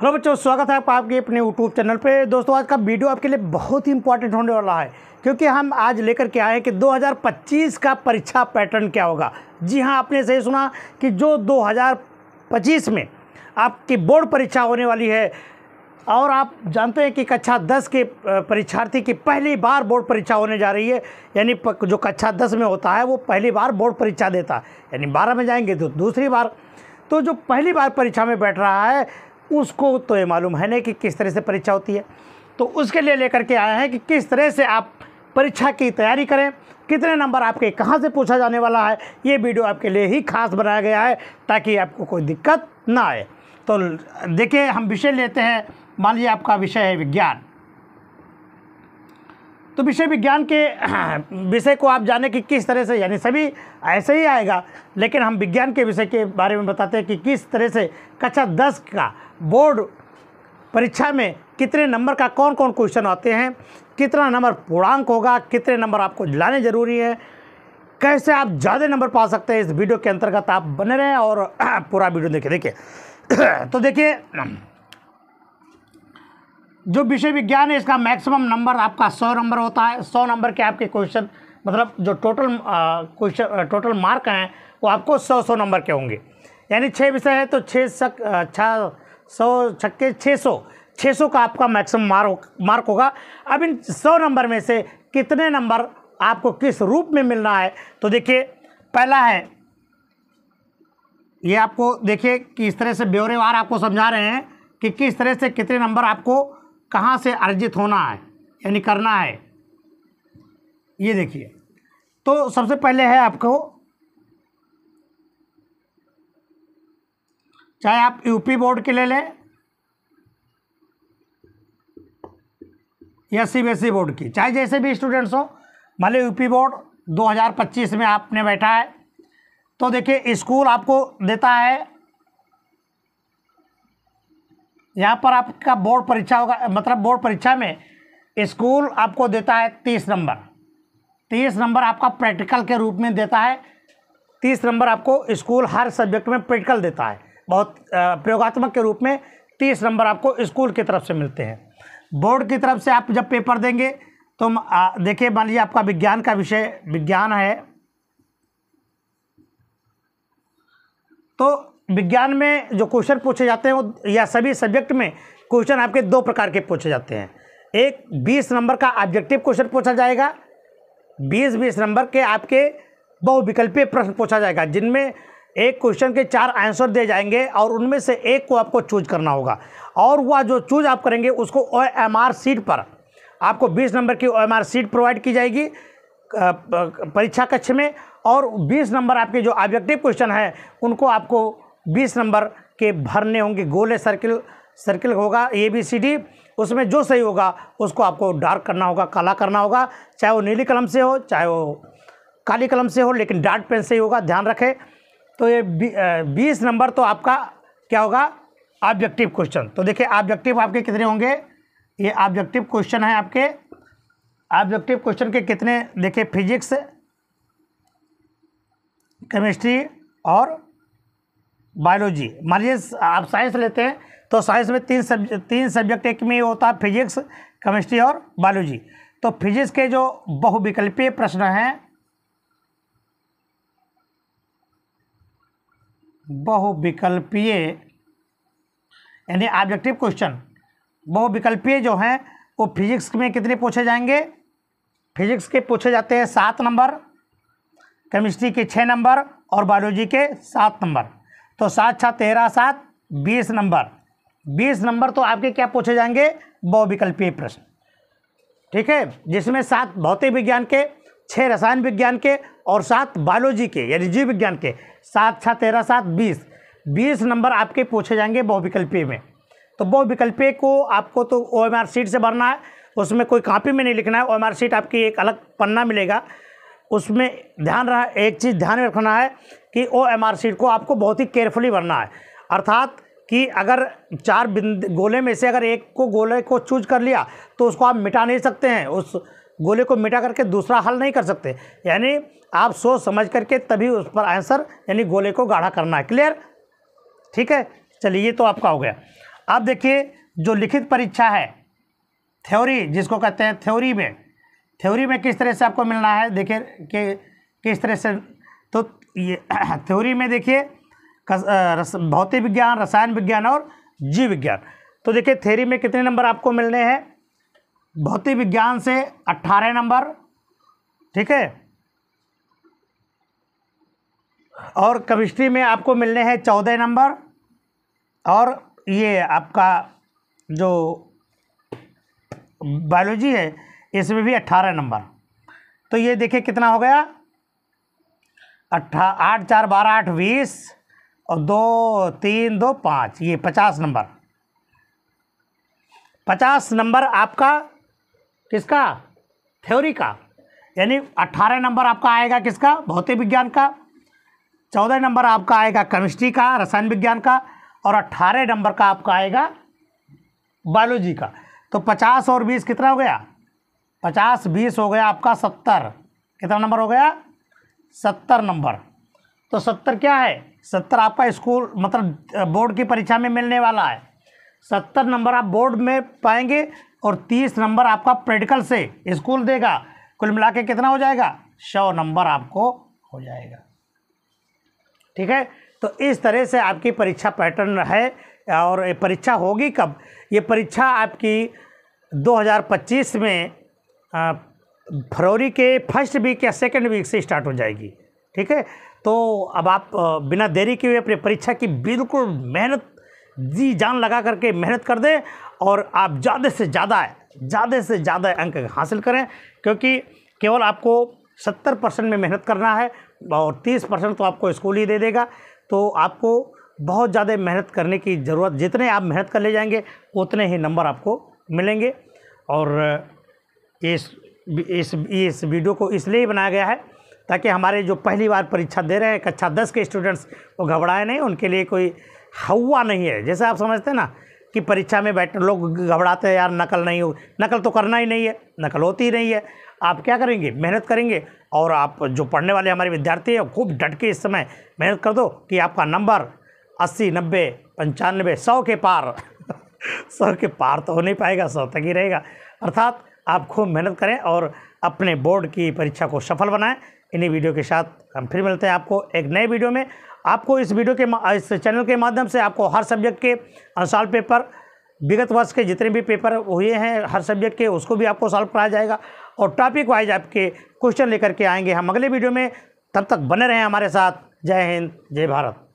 hello बच्चों स्वागत है आपका आपके अपने यूट्यूब चैनल पे दोस्तों आज का वीडियो आपके लिए बहुत ही इंपॉर्टेंट होने वाला है क्योंकि हम आज लेकर के आए हैं कि 2025 का परीक्षा पैटर्न क्या होगा जी हाँ आपने सही सुना कि जो 2025 में आपकी बोर्ड परीक्षा होने वाली है और आप जानते हैं कि कक्षा 10 के परीक्षार्थी की पहली बार बोर्ड परीक्षा होने जा रही है यानी जो कक्षा दस में होता है वो पहली बार बोर्ड परीक्षा देता है यानी बारह में जाएंगे तो दूसरी बार तो जो पहली बार परीक्षा में बैठ रहा है उसको तो ये मालूम है नहीं कि किस तरह से परीक्षा होती है तो उसके लिए लेकर के आया है कि किस तरह से आप परीक्षा की तैयारी करें कितने नंबर आपके कहाँ से पूछा जाने वाला है ये वीडियो आपके लिए ही खास बनाया गया है ताकि आपको कोई दिक्कत ना आए तो देखिए हम विषय लेते हैं मान लीजिए आपका विषय है विज्ञान तो विषय विज्ञान के विषय को आप जाने कि किस तरह से यानी सभी ऐसे ही आएगा लेकिन हम विज्ञान के विषय के बारे में बताते हैं कि किस तरह से कक्षा दस का बोर्ड परीक्षा में कितने नंबर का कौन कौन क्वेश्चन आते हैं कितना नंबर पूर्णांक होगा कितने नंबर आपको लाने ज़रूरी है कैसे आप ज़्यादा नंबर पा सकते हैं इस वीडियो के अंतर्गत आप बने रहें और पूरा वीडियो देखें देखिए तो देखिए जो विषय विज्ञान है इसका मैक्सिमम नंबर आपका सौ नंबर होता है सौ नंबर के आपके क्वेश्चन मतलब जो टोटल क्वेश्चन टोटल मार्क हैं वो आपको सौ सौ नंबर के होंगे यानी छः विषय है तो छः सक छः सौ छक्के छः सौ छः सौ का आपका मैक्सिमम मार्क मार्क होगा अब इन सौ नंबर में से कितने नंबर आपको किस रूप में मिलना है तो देखिए पहला है ये आपको देखिए कि इस तरह से ब्यौरेवार आपको समझा रहे हैं कि किस तरह से कितने नंबर आपको कहाँ से अर्जित होना है यानी करना है ये देखिए तो सबसे पहले है आपको चाहे आप यूपी बोर्ड के ले लें या ई बोर्ड e की चाहे जैसे भी स्टूडेंट्स हो भले यूपी बोर्ड 2025 में आपने बैठा है तो देखिए स्कूल आपको देता है यहाँ पर आपका बोर्ड परीक्षा होगा मतलब बोर्ड परीक्षा में स्कूल आपको देता है तीस नंबर तीस नंबर आपका प्रैक्टिकल के रूप में देता है तीस नंबर आपको स्कूल हर सब्जेक्ट में प्रैक्टिकल देता है बहुत प्रयोगात्मक के रूप में तीस नंबर आपको स्कूल की तरफ से मिलते हैं बोर्ड की तरफ से आप जब पेपर देंगे तो देखिए मान लीजिए आपका विज्ञान का विषय विज्ञान है तो विज्ञान में जो क्वेश्चन पूछे जाते हैं या सभी सब्जेक्ट में क्वेश्चन आपके दो प्रकार के पूछे जाते हैं एक बीस नंबर का ऑब्जेक्टिव क्वेश्चन पूछा जाएगा बीस बीस नंबर के आपके बहुविकल्पीय प्रश्न पूछा जाएगा जिनमें एक क्वेश्चन के चार आंसर दिए जाएंगे और उनमें से एक को आपको चूज करना होगा और वह जो चूज आप करेंगे उसको ओ एम आर सीट पर आपको 20 नंबर की O M R sheet provide की जाएगी परीक्षा कक्ष में और 20 नंबर आपके जो ऑब्जेक्टिव क्वेश्चन हैं उनको आपको 20 नंबर के भरने होंगे गोले सर्किल सर्किल होगा ए बी सी डी उसमें जो सही होगा उसको आपको डार्क करना होगा काला करना होगा चाहे वो नीली कलम से हो चाहे वो काली कलम से हो लेकिन डार्क पेन से ही होगा ध्यान रखें तो ये बीस नंबर तो आपका क्या होगा ऑब्जेक्टिव क्वेश्चन तो देखिए ऑब्जेक्टिव आपके कितने होंगे ये ऑब्जेक्टिव क्वेश्चन है आपके ऑब्जेक्टिव क्वेश्चन के कितने देखिए फिजिक्स केमिस्ट्री और बायोलॉजी मान लीजिए आप साइंस लेते हैं तो साइंस में तीन सब्ज तीन सब्जेक्ट एक में होता है फिजिक्स केमिस्ट्री और बायोलॉजी तो फिजिक्स के जो बहुविकल्पीय प्रश्न हैं बहुविकल्पीय यानी ऑब्जेक्टिव क्वेश्चन बहुविकल्पीय जो हैं वो फिजिक्स में कितने पूछे जाएंगे फिजिक्स के पूछे जाते हैं सात नंबर केमिस्ट्री के छः नंबर और बायोलॉजी के सात नंबर तो सात छः तेरह सात बीस नंबर बीस नंबर तो आपके क्या पूछे जाएंगे बहुविकल्पीय प्रश्न ठीक है जिसमें सात भौतिक विज्ञान के छः रसायन विज्ञान के और सात बायोलॉजी के यानी जीव विज्ञान के सात छः तेरह सात बीस बीस नंबर आपके पूछे जाएंगे बहुविकल्पीय में तो बहुविकल्पीय को आपको तो ओ एम आर सीट से भरना है उसमें कोई कापी में नहीं लिखना है ओ एम आर सीट आपकी एक अलग पन्ना मिलेगा उसमें ध्यान रहा एक चीज़ ध्यान में रखना है कि ओ एम आर सीट को आपको बहुत ही केयरफुली भरना है अर्थात कि अगर चार बिंद गोले में से अगर एक को गोले को चूज कर लिया तो उसको आप मिटा नहीं सकते हैं उस गोले को मिटा करके दूसरा हल नहीं कर सकते यानी आप सोच समझ करके तभी उस पर आंसर यानी गोले को गाढ़ा करना है क्लियर ठीक है चलिए ये तो आपका हो गया अब देखिए जो लिखित परीक्षा है थ्योरी जिसको कहते हैं थ्योरी में थ्योरी में किस तरह से आपको मिलना है देखिए कि किस तरह से तो ये थ्योरी में देखिए भौतिक विज्ञान रसायन विज्ञान और जीव विज्ञान तो देखिए थ्योरी में कितने नंबर आपको मिलने हैं भौतिक विज्ञान से अट्ठारह नंबर ठीक है और केमिस्ट्री में आपको मिलने हैं चौदह नंबर और ये आपका जो बायोलॉजी है इसमें भी अट्ठारह नंबर तो ये देखिए कितना हो गया अट्ठा आठ चार बारह आठ बीस और दो तीन दो पाँच ये पचास नंबर पचास नंबर आपका किसका थ्योरी का यानी अट्ठारह नंबर आपका आएगा किसका भौतिक विज्ञान का चौदह नंबर आपका आएगा केमिस्ट्री का रसायन विज्ञान का और अट्ठारह नंबर का आपका आएगा बायोलॉजी का तो पचास और बीस कितना हो गया पचास बीस हो गया आपका सत्तर कितना नंबर हो गया सत्तर नंबर तो सत्तर क्या है सत्तर आपका स्कूल मतलब बोर्ड की परीक्षा में मिलने वाला है सत्तर नंबर आप बोर्ड में पाएंगे और तीस नंबर आपका प्रैक्टिकल से स्कूल देगा कुल मिला के कितना हो जाएगा सौ नंबर आपको हो जाएगा ठीक है तो इस तरह से आपकी परीक्षा पैटर्न है और परीक्षा होगी कब ये परीक्षा आपकी 2025 में फरवरी के फर्स्ट वीक या सेकेंड वीक से स्टार्ट हो जाएगी ठीक है तो अब आप बिना देरी किए अपनी परीक्षा की बिल्कुल मेहनत जी जान लगा करके मेहनत कर दें और आप ज़्यादा से ज़्यादा ज़्यादा से ज़्यादा अंक हासिल करें क्योंकि केवल आपको सत्तर परसेंट में मेहनत करना है और तीस परसेंट तो आपको स्कूल ही दे देगा तो आपको बहुत ज़्यादा मेहनत करने की ज़रूरत जितने आप मेहनत कर ले जाएंगे उतने ही नंबर आपको मिलेंगे और इस इस इस वीडियो को इसलिए बनाया गया है ताकि हमारे जो पहली बार परीक्षा दे रहे हैं कक्षा दस के स्टूडेंट्स वो घबराए नहीं उनके लिए कोई हवा नहीं है जैसे आप समझते हैं ना कि परीक्षा में बैठ लोग घबराते हैं यार नकल नहीं हो नकल तो करना ही नहीं है नकल होती ही नहीं है आप क्या करेंगे मेहनत करेंगे और आप जो पढ़ने वाले हमारे विद्यार्थी हैं खूब डट के इस समय मेहनत कर दो कि आपका नंबर अस्सी नब्बे पंचानबे सौ के पार सौ के पार तो हो नहीं पाएगा सौ तक ही रहेगा अर्थात आप खूब मेहनत करें और अपने बोर्ड की परीक्षा को सफल बनाएं इन्हीं वीडियो के साथ हम फिर मिलते हैं आपको एक नए वीडियो में आपको इस वीडियो के इस चैनल के माध्यम से आपको हर सब्जेक्ट के साल पेपर विगत वर्ष के जितने भी पेपर हुए हैं हर सब्जेक्ट के उसको भी आपको सॉल्व कराया जाएगा और टॉपिक वाइज आपके क्वेश्चन लेकर के आएंगे हम अगले वीडियो में तब तक बने रहें हमारे साथ जय हिंद जय भारत